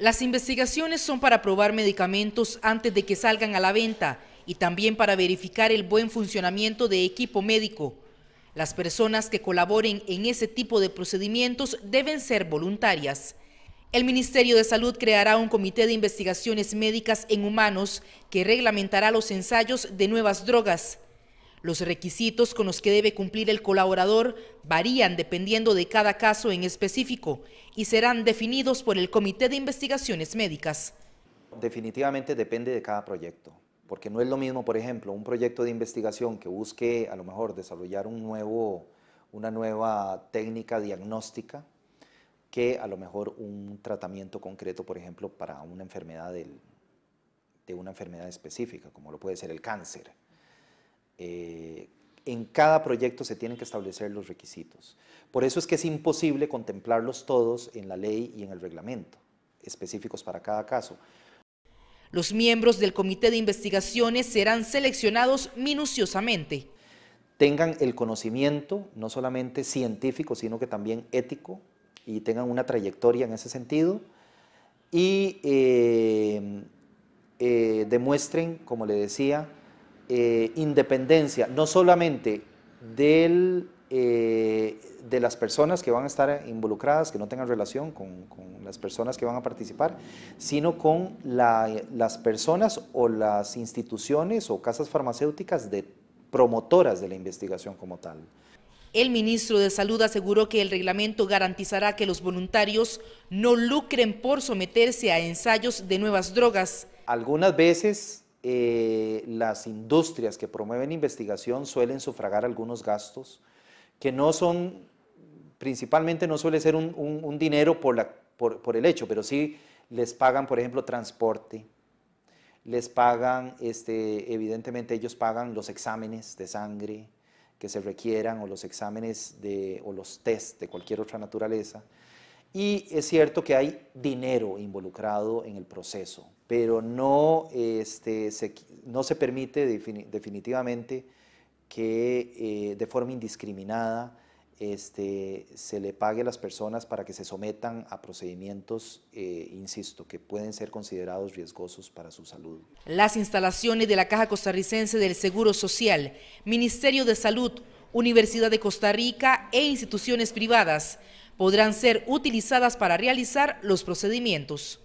Las investigaciones son para probar medicamentos antes de que salgan a la venta y también para verificar el buen funcionamiento de equipo médico. Las personas que colaboren en ese tipo de procedimientos deben ser voluntarias. El Ministerio de Salud creará un comité de investigaciones médicas en humanos que reglamentará los ensayos de nuevas drogas. Los requisitos con los que debe cumplir el colaborador varían dependiendo de cada caso en específico y serán definidos por el Comité de Investigaciones Médicas. Definitivamente depende de cada proyecto, porque no es lo mismo, por ejemplo, un proyecto de investigación que busque a lo mejor desarrollar un nuevo, una nueva técnica diagnóstica que a lo mejor un tratamiento concreto, por ejemplo, para una enfermedad de una enfermedad específica, como lo puede ser el cáncer. Eh, en cada proyecto se tienen que establecer los requisitos. Por eso es que es imposible contemplarlos todos en la ley y en el reglamento, específicos para cada caso. Los miembros del comité de investigaciones serán seleccionados minuciosamente. Tengan el conocimiento, no solamente científico, sino que también ético, y tengan una trayectoria en ese sentido, y eh, eh, demuestren, como le decía, eh, independencia, no solamente del, eh, de las personas que van a estar involucradas, que no tengan relación con, las personas que van a participar, sino con las personas o las instituciones o casas farmacéuticas de promotoras de la investigación como tal. El ministro de Salud aseguró que el reglamento garantizará que los voluntarios no lucren por someterse a ensayos de nuevas drogas. Algunas veces eh, las industrias que promueven investigación suelen sufragar algunos gastos que no son, principalmente no suele ser un, dinero por, el hecho, pero sí les pagan, por ejemplo, transporte, les pagan, este, evidentemente ellos pagan los exámenes de sangre que se requieran o los exámenes de, o los test de cualquier otra naturaleza y es cierto que hay dinero involucrado en el proceso, pero no, este, se, permite definitivamente que eh, de forma indiscriminada este, se le pague a las personas para que se sometan a procedimientos, eh, insisto, que pueden ser considerados riesgosos para su salud. Las instalaciones de la Caja Costarricense del Seguro Social, Ministerio de Salud, Universidad de Costa Rica e instituciones privadas podrán ser utilizadas para realizar los procedimientos.